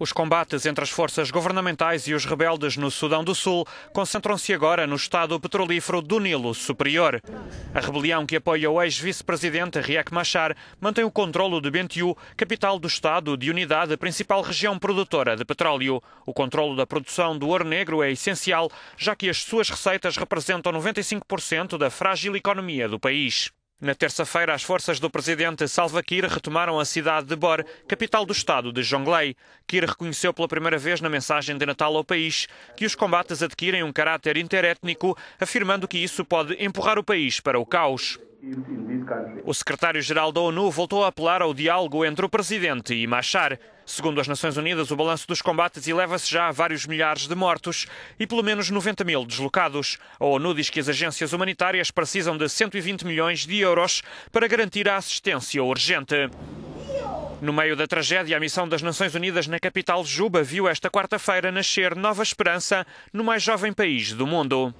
Os combates entre as forças governamentais e os rebeldes no Sudão do Sul concentram-se agora no estado petrolífero do Nilo Superior. A rebelião que apoia o ex-vice-presidente Riek Machar mantém o controlo de Bentiu, capital do estado de unidade, principal região produtora de petróleo. O controlo da produção do ouro negro é essencial, já que as suas receitas representam 95% da frágil economia do país. Na terça-feira, as forças do presidente Salva Kiir retomaram a cidade de Bor, capital do estado de Jonglei. Kiir reconheceu pela primeira vez na mensagem de Natal ao país que os combates adquirem um caráter interétnico, afirmando que isso pode empurrar o país para o caos. O secretário-geral da ONU voltou a apelar ao diálogo entre o presidente e Machar. Segundo as Nações Unidas, o balanço dos combates eleva-se já a vários milhares de mortos e pelo menos 90 mil deslocados. A ONU diz que as agências humanitárias precisam de 120 milhões de euros para garantir a assistência urgente. No meio da tragédia, a missão das Nações Unidas na capital Juba viu esta quarta-feira nascer nova esperança no mais jovem país do mundo.